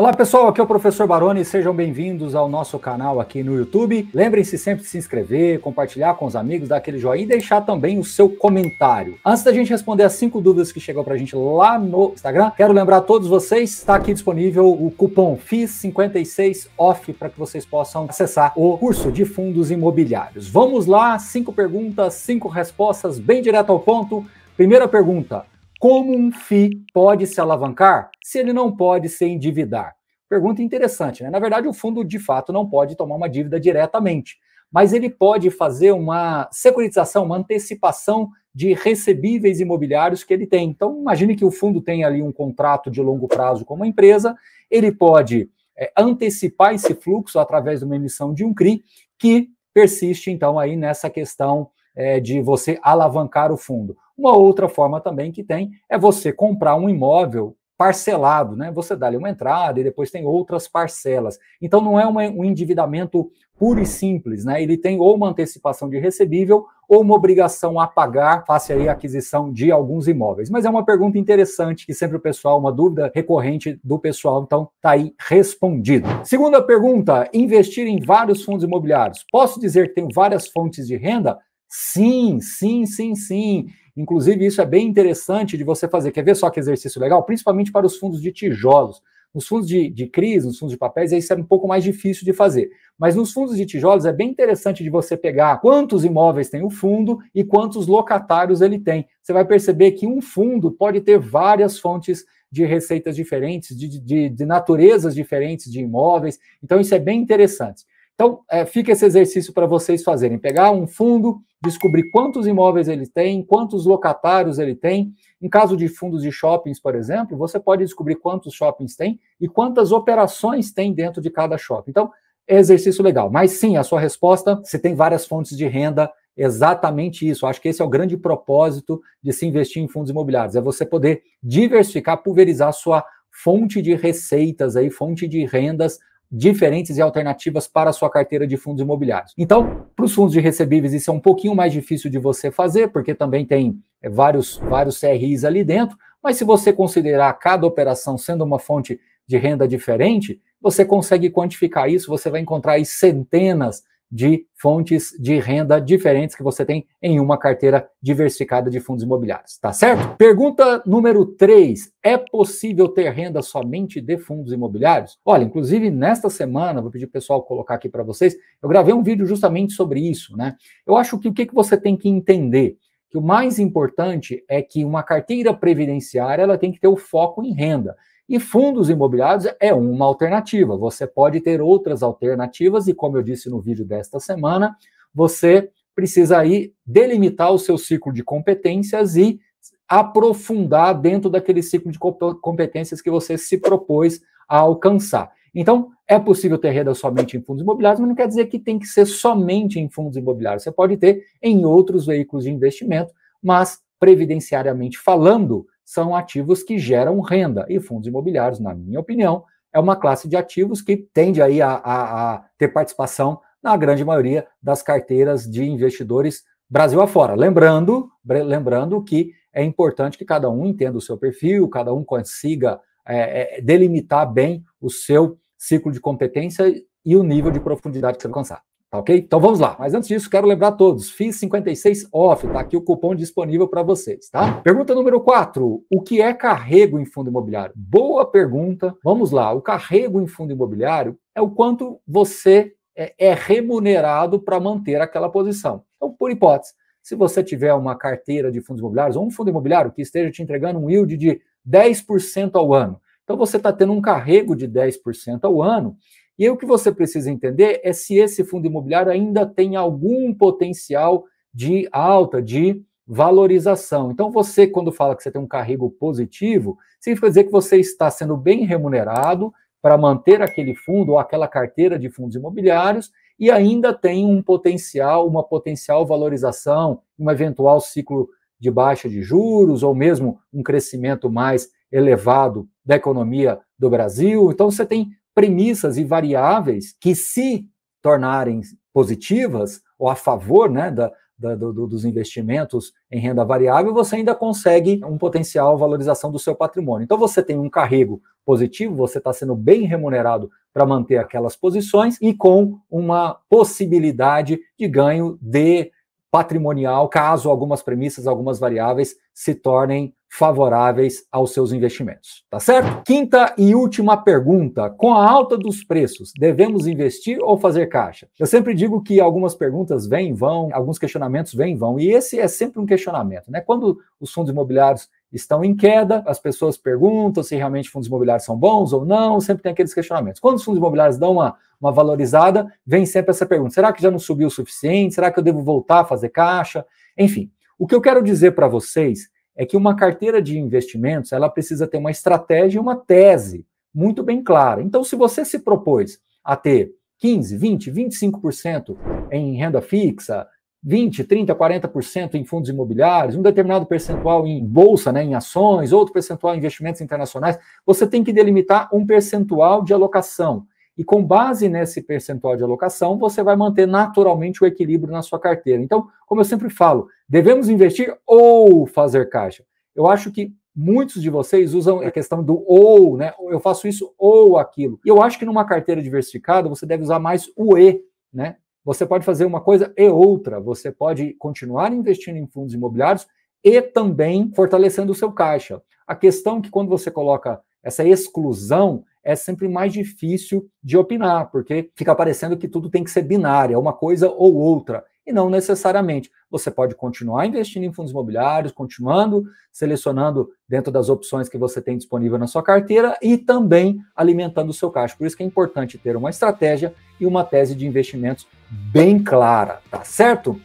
Olá pessoal, aqui é o professor Baroni, sejam bem-vindos ao nosso canal aqui no YouTube. Lembrem-se sempre de se inscrever, compartilhar com os amigos, dar aquele joinha e deixar também o seu comentário. Antes da gente responder as cinco dúvidas que chegou pra gente lá no Instagram, quero lembrar a todos vocês, está aqui disponível o cupom FIS56OFF para que vocês possam acessar o curso de fundos imobiliários. Vamos lá, cinco perguntas, cinco respostas, bem direto ao ponto. Primeira pergunta, como um FI pode se alavancar se ele não pode se endividar? Pergunta interessante, né? Na verdade, o fundo de fato não pode tomar uma dívida diretamente, mas ele pode fazer uma securitização, uma antecipação de recebíveis imobiliários que ele tem. Então, imagine que o fundo tem ali um contrato de longo prazo com uma empresa, ele pode é, antecipar esse fluxo através de uma emissão de um CRI, que persiste, então, aí nessa questão é, de você alavancar o fundo. Uma outra forma também que tem é você comprar um imóvel parcelado, né? Você dá ali uma entrada e depois tem outras parcelas. Então não é uma, um endividamento puro e simples, né? Ele tem ou uma antecipação de recebível ou uma obrigação a pagar face aí a aquisição de alguns imóveis. Mas é uma pergunta interessante que sempre o pessoal, uma dúvida recorrente do pessoal, então tá aí respondido. Segunda pergunta, investir em vários fundos imobiliários. Posso dizer que tenho várias fontes de renda? Sim, sim, sim, sim. Inclusive, isso é bem interessante de você fazer. Quer ver só que exercício legal? Principalmente para os fundos de tijolos. Nos fundos de, de crise, nos fundos de papéis, isso é um pouco mais difícil de fazer. Mas nos fundos de tijolos é bem interessante de você pegar quantos imóveis tem o fundo e quantos locatários ele tem. Você vai perceber que um fundo pode ter várias fontes de receitas diferentes, de, de, de naturezas diferentes de imóveis. Então, isso é bem interessante. Então, é, fica esse exercício para vocês fazerem. Pegar um fundo, descobrir quantos imóveis ele tem, quantos locatários ele tem. Em caso de fundos de shoppings, por exemplo, você pode descobrir quantos shoppings tem e quantas operações tem dentro de cada shopping. Então, é exercício legal. Mas sim, a sua resposta, você tem várias fontes de renda, exatamente isso. Acho que esse é o grande propósito de se investir em fundos imobiliários, é você poder diversificar, pulverizar a sua fonte de receitas aí, fonte de rendas diferentes e alternativas para a sua carteira de fundos imobiliários. Então, para os fundos de recebíveis, isso é um pouquinho mais difícil de você fazer, porque também tem é, vários, vários CRIs ali dentro, mas se você considerar cada operação sendo uma fonte de renda diferente, você consegue quantificar isso, você vai encontrar aí centenas de fontes de renda diferentes que você tem em uma carteira diversificada de fundos imobiliários, tá certo? Pergunta número 3: é possível ter renda somente de fundos imobiliários? Olha, inclusive nesta semana, vou pedir o pessoal colocar aqui para vocês, eu gravei um vídeo justamente sobre isso, né? Eu acho que o que, que você tem que entender que o mais importante é que uma carteira previdenciária ela tem que ter o foco em renda. E fundos imobiliários é uma alternativa. Você pode ter outras alternativas, e como eu disse no vídeo desta semana, você precisa aí delimitar o seu ciclo de competências e aprofundar dentro daquele ciclo de competências que você se propôs a alcançar. Então, é possível ter renda somente em fundos imobiliários, mas não quer dizer que tem que ser somente em fundos imobiliários. Você pode ter em outros veículos de investimento, mas previdenciariamente falando, são ativos que geram renda. E fundos imobiliários, na minha opinião, é uma classe de ativos que tende aí a, a, a ter participação na grande maioria das carteiras de investidores Brasil afora. Lembrando, lembrando que é importante que cada um entenda o seu perfil, cada um consiga é, é delimitar bem o seu ciclo de competência e o nível de profundidade que você alcançar. Tá ok? Então vamos lá. Mas antes disso, quero lembrar a todos: FIS 56 OFF, tá aqui o cupom disponível para vocês, tá? Pergunta número 4: O que é carrego em fundo imobiliário? Boa pergunta. Vamos lá. O carrego em fundo imobiliário é o quanto você é, é remunerado para manter aquela posição. Então, por hipótese, se você tiver uma carteira de fundos imobiliários ou um fundo imobiliário que esteja te entregando um yield de 10% ao ano, então você está tendo um carrego de 10% ao ano e aí, o que você precisa entender é se esse fundo imobiliário ainda tem algum potencial de alta, de valorização. Então, você, quando fala que você tem um carrego positivo, significa dizer que você está sendo bem remunerado para manter aquele fundo ou aquela carteira de fundos imobiliários e ainda tem um potencial, uma potencial valorização, um eventual ciclo de baixa de juros ou mesmo um crescimento mais elevado da economia do Brasil. Então, você tem premissas e variáveis que, se tornarem positivas ou a favor né, da, da, do, dos investimentos em renda variável, você ainda consegue um potencial valorização do seu patrimônio. Então, você tem um carrego positivo, você está sendo bem remunerado para manter aquelas posições e com uma possibilidade de ganho de patrimonial, caso algumas premissas, algumas variáveis se tornem favoráveis aos seus investimentos, tá certo? Quinta e última pergunta: com a alta dos preços, devemos investir ou fazer caixa? Eu sempre digo que algumas perguntas vêm e vão, alguns questionamentos vêm e vão, e esse é sempre um questionamento, né? Quando os fundos imobiliários estão em queda, as pessoas perguntam se realmente fundos imobiliários são bons ou não, sempre tem aqueles questionamentos. Quando os fundos imobiliários dão uma, uma valorizada, vem sempre essa pergunta: será que já não subiu o suficiente? Será que eu devo voltar a fazer caixa? Enfim, o que eu quero dizer para vocês é que uma carteira de investimentos ela precisa ter uma estratégia e uma tese muito bem clara. Então, se você se propôs a ter 15, 20, 25% em renda fixa, 20, 30, 40% em fundos imobiliários, um determinado percentual em bolsa, né, em ações, outro percentual em investimentos internacionais, você tem que delimitar um percentual de alocação e com base nesse percentual de alocação, você vai manter naturalmente o equilíbrio na sua carteira. Então, como eu sempre falo, devemos investir ou fazer caixa. Eu acho que muitos de vocês usam a questão do ou, né? Eu faço isso ou aquilo. E eu acho que numa carteira diversificada, você deve usar mais o e, né? Você pode fazer uma coisa e outra. Você pode continuar investindo em fundos imobiliários e também fortalecendo o seu caixa. A questão é que quando você coloca essa exclusão, é sempre mais difícil de opinar, porque fica parecendo que tudo tem que ser binário, é uma coisa ou outra, e não necessariamente. Você pode continuar investindo em fundos imobiliários, continuando selecionando dentro das opções que você tem disponível na sua carteira e também alimentando o seu caixa. Por isso que é importante ter uma estratégia e uma tese de investimentos bem clara, tá certo?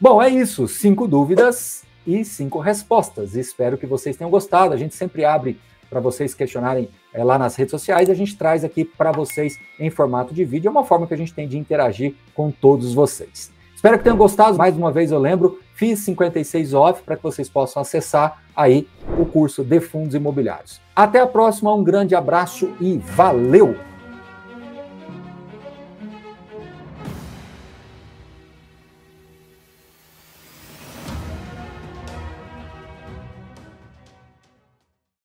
Bom, é isso. Cinco dúvidas e cinco respostas. Espero que vocês tenham gostado. A gente sempre abre para vocês questionarem é, lá nas redes sociais, a gente traz aqui para vocês em formato de vídeo. É uma forma que a gente tem de interagir com todos vocês. Espero que tenham gostado. Mais uma vez eu lembro, fiz 56 off para que vocês possam acessar aí o curso de fundos imobiliários. Até a próxima, um grande abraço e valeu!